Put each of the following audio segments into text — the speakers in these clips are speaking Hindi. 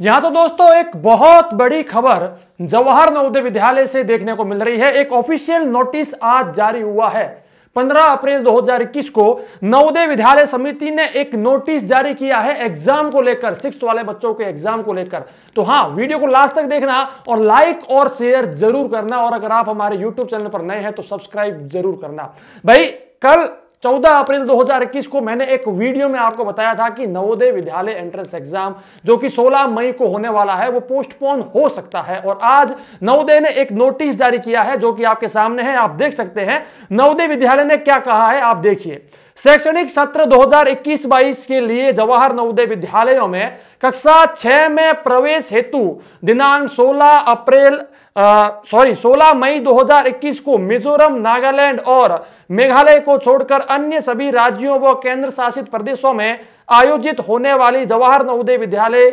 यहां तो दोस्तों एक बहुत बड़ी खबर जवाहर नवोदय विद्यालय से देखने को मिल रही है एक ऑफिशियल नोटिस आज जारी हुआ है 15 अप्रैल 2021 को नवोदय विद्यालय समिति ने एक नोटिस जारी किया है एग्जाम को लेकर सिक्स वाले बच्चों के एग्जाम को लेकर तो हाँ वीडियो को लास्ट तक देखना और लाइक और शेयर जरूर करना और अगर आप हमारे यूट्यूब चैनल पर नए हैं तो सब्सक्राइब जरूर करना भाई कल 14 अप्रैल 2021 को मैंने एक वीडियो में आपको बताया था कि नवोदय विद्यालय एंट्रेंस एग्जाम जो कि 16 मई को होने वाला है वो पोस्टपोन हो सकता है और आज नवोदय ने एक नोटिस जारी किया है जो कि आपके सामने है आप देख सकते हैं नवोदय विद्यालय ने क्या कहा है आप देखिए शैक्षणिक सत्र 2021-22 के लिए जवाहर नवोदय विद्यालयों में कक्षा 6 में प्रवेश हेतु दिनांक 16 अप्रैल सॉरी 16 मई 2021 को मिजोरम नागालैंड और मेघालय को छोड़कर अन्य सभी राज्यों व केंद्र शासित प्रदेशों में आयोजित होने वाली जवाहर नवोदय विद्यालय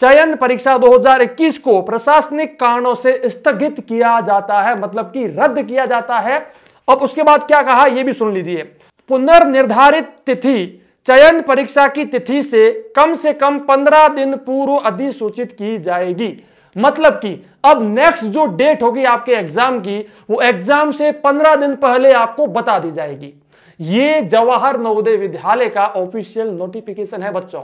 चयन परीक्षा 2021 को प्रशासनिक कारणों से स्थगित किया जाता है मतलब कि रद्द किया जाता है अब उसके बाद क्या कहा यह भी सुन लीजिए पुनर्निर्धारित तिथि चयन परीक्षा की तिथि से कम से कम पंद्रह दिन पूर्व अधिसूचित की जाएगी मतलब कि अब नेक्स्ट जो डेट होगी आपके एग्जाम की वो एग्जाम से पंद्रह दिन पहले आपको बता दी जाएगी ये जवाहर नवोदय विद्यालय का ऑफिशियल नोटिफिकेशन है बच्चों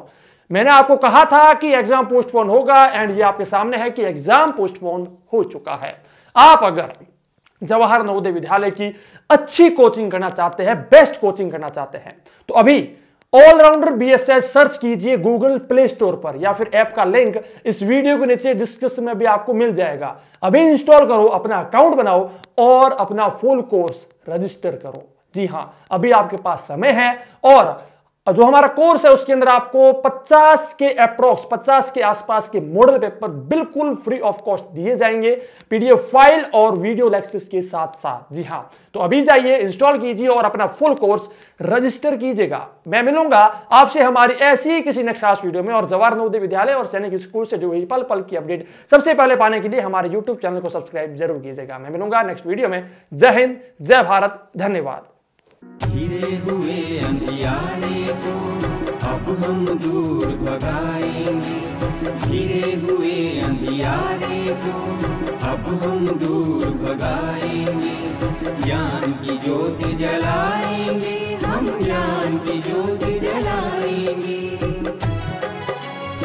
मैंने आपको कहा था कि एग्जाम पोस्टपोन होगा एंड ये आपके सामने है कि एग्जाम पोस्टपोन हो चुका है आप अगर जवाहर नवोदय विद्यालय की अच्छी कोचिंग करना चाहते हैं बेस्ट कोचिंग करना चाहते हैं तो अभी ऑलराउंडर एस सर्च कीजिए गूगल प्ले स्टोर पर या फिर ऐप का लिंक इस वीडियो के नीचे डिस्क्रिप्शन में भी आपको मिल जाएगा अभी इंस्टॉल करो अपना अकाउंट बनाओ और अपना फुल कोर्स रजिस्टर करो जी हाँ अभी आपके पास समय है और जो हमारा कोर्स है उसके अंदर आपको 50 के अप्रोक्स 50 के आसपास के मॉडल पेपर बिल्कुल फ्री ऑफ कॉस्ट दिए जाएंगे पीडीएफ फाइल और वीडियो लेक्सेस के साथ साथ जी हाँ तो अभी जाइए इंस्टॉल कीजिए और अपना फुल कोर्स रजिस्टर कीजिएगा मैं मिलूंगा आपसे हमारी ऐसी किसी नेक्स्ट क्लास वीडियो में और जवाहर नवोदय विद्यालय और सैनिक स्कूल से जुड़ी पल पल की अपडेट सबसे पहले पाने के लिए हमारे यूट्यूब चैनल को सब्सक्राइब जरूर कीजिएगा मैं मिलूंगा नेक्स्ट वीडियो में जय हिंद जय भारत धन्यवाद यारे को अब हम दूर भगाएंगे घिरे हुए अंधियारे को अब हम दूर भगाएंगे ज्ञान की ज्योति जलाएंगे हम ज्ञान की ज्योति जलाएंगे